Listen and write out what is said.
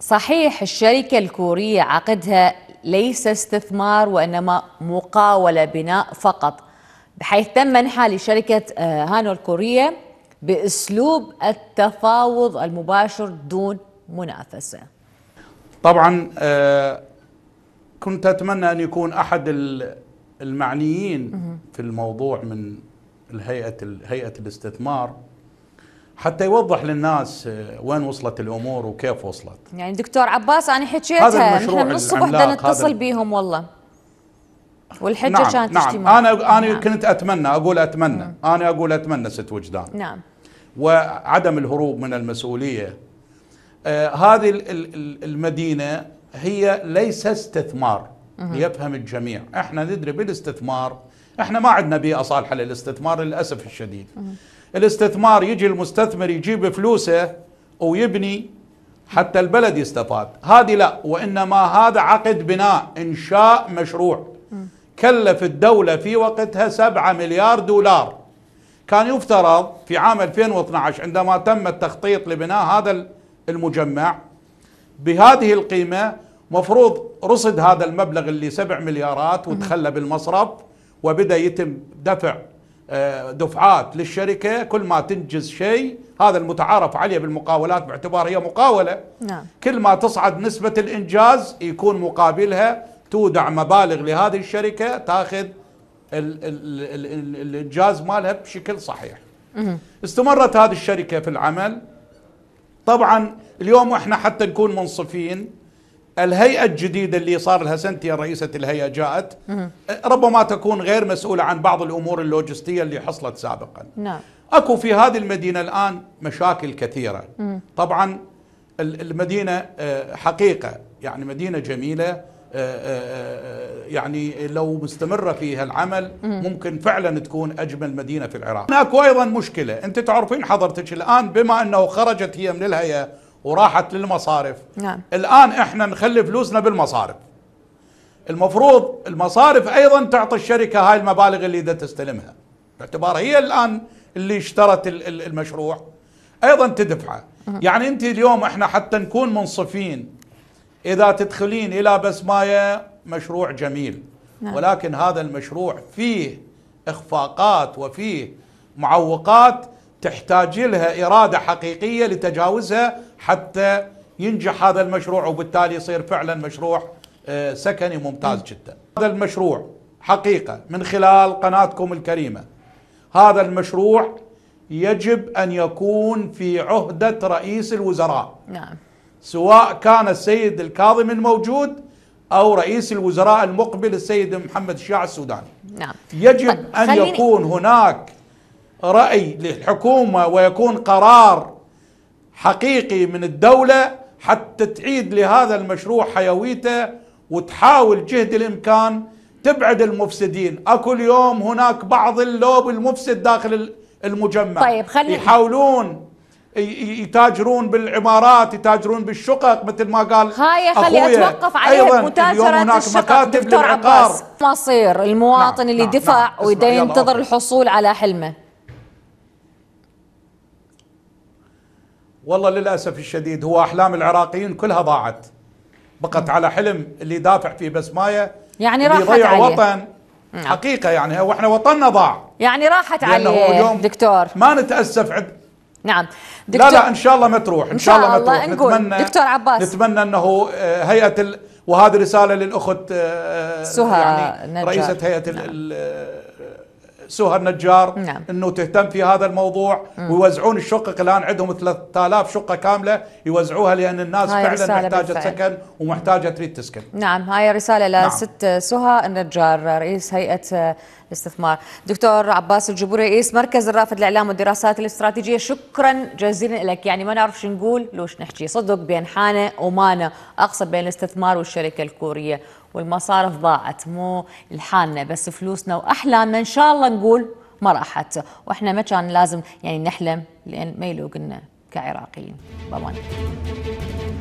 صحيح الشركة الكورية عقدها ليس استثمار وإنما مقاولة بناء فقط بحيث تم منحها لشركة آه، هانو الكورية بأسلوب التفاوض المباشر دون منافسة طبعا آه، كنت أتمنى أن يكون أحد المعنيين في الموضوع من الهيئة هيئة الاستثمار حتى يوضح للناس آه، وين وصلت الامور وكيف وصلت يعني دكتور عباس انا حكيتها احنا من الصبح بدنا نتصل بيهم والله والحجه نعم كانت نعم اجتماع انا انا نعم. كنت اتمنى اقول اتمنى مم. انا اقول اتمنى ست وجدان نعم وعدم الهروب من المسؤوليه آه هذه المدينه هي ليس استثمار مم. ليفهم الجميع احنا ندري بالاستثمار احنا ما عندنا بيئه صالحه للاستثمار للاسف الشديد الاستثمار يجي المستثمر يجيب فلوسه ويبني حتى البلد يستفاد هذه لا وإنما هذا عقد بناء إنشاء مشروع كلف الدولة في وقتها 7 مليار دولار كان يفترض في عام 2012 عندما تم التخطيط لبناء هذا المجمع بهذه القيمة مفروض رصد هذا المبلغ اللي 7 مليارات وتخلى بالمصرف وبدا يتم دفع آه، دفعات للشركة كل ما تنجز شيء هذا المتعارف عليه بالمقاولات باعتبار هي مقاولة نعم. كل ما تصعد نسبة الإنجاز يكون مقابلها تودع مبالغ لهذه الشركة تاخذ الـ الـ الـ الإنجاز مالها بشكل صحيح مه. استمرت هذه الشركة في العمل طبعا اليوم احنا حتى نكون منصفين الهيئة الجديدة اللي صار لها سنتي رئيسة الهيئة جاءت ربما تكون غير مسؤولة عن بعض الأمور اللوجستية اللي حصلت سابقا نعم. أكو في هذه المدينة الآن مشاكل كثيرة طبعا المدينة آه، حقيقة يعني مدينة جميلة آه، آه، يعني لو مستمرة فيها العمل ممكن فعلا تكون أجمل مدينة في العراق هناك أيضا مشكلة أنت تعرفين حضرتك الآن بما أنه خرجت هي من الهيئة وراحت للمصارف نعم. الآن إحنا نخلي فلوسنا بالمصارف المفروض المصارف أيضا تعطي الشركة هاي المبالغ اللي إذا تستلمها باعتبار هي الآن اللي اشترت المشروع أيضا تدفعه يعني أنت اليوم إحنا حتى نكون منصفين إذا تدخلين إلى بسماية مشروع جميل نعم. ولكن هذا المشروع فيه إخفاقات وفيه معوقات تحتاج لها إرادة حقيقية لتجاوزها حتى ينجح هذا المشروع وبالتالي يصير فعلا مشروع آه، سكني ممتاز جدا هذا المشروع حقيقة من خلال قناتكم الكريمة هذا المشروع يجب أن يكون في عهدة رئيس الوزراء نعم. سواء كان السيد الكاظم الموجود أو رئيس الوزراء المقبل السيد محمد الشيع السوداني نعم. يجب طيب، أن يكون هناك راي للحكومه ويكون قرار حقيقي من الدوله حتى تعيد لهذا المشروع حيويته وتحاول جهد الامكان تبعد المفسدين اكو اليوم هناك بعض اللوب المفسد داخل المجمع طيب خلي يحاولون يتاجرون بالعمارات يتاجرون بالشقق مثل ما قال هاي خلي اتوقف عليها متاجرة الشقق دكتور عباس مصير المواطن نعم اللي نعم دفع نعم ويدا ينتظر الحصول على حلمه والله للأسف الشديد هو أحلام العراقيين كلها ضاعت بقت على حلم اللي دافع فيه بس يعني راحت يضيع عليه. وطن حقيقة يعني واحنا وطننا ضاع يعني راحت عليه دكتور ما نتأسف عد نعم دكتور لا لا ان شاء الله ما تروح ان شاء الله, الله ما تروح نقول. نتمنى دكتور عباس نتمنى انه آه، هيئه ال... وهذه رساله للاخت آه، آه، سهى يعني نجار. رئيسه هيئه نعم. ال... سهى النجار نعم. انه تهتم في هذا الموضوع م. ويوزعون الشقق الان عندهم 3000 شقه كامله يوزعوها لان الناس فعلا محتاجه بالفعل. سكن ومحتاجه تريد تسكن نعم هاي رساله نعم. لست نعم. سهى النجار رئيس هيئه الاستثمار دكتور عباس الجبوري رئيس مركز الرافد الاعلام والدراسات الاستراتيجيه شكرا جزيلا لك يعني ما نعرف شو نقول لوش نحكي صدق بين حانه ومانه اقصد بين الاستثمار والشركه الكوريه والمصارف ضاعت مو لحالنا بس فلوسنا واحلامنا ان شاء الله نقول ما راحت واحنا ما كان لازم يعني نحلم لان ما يلوقنا كعراقيين بامان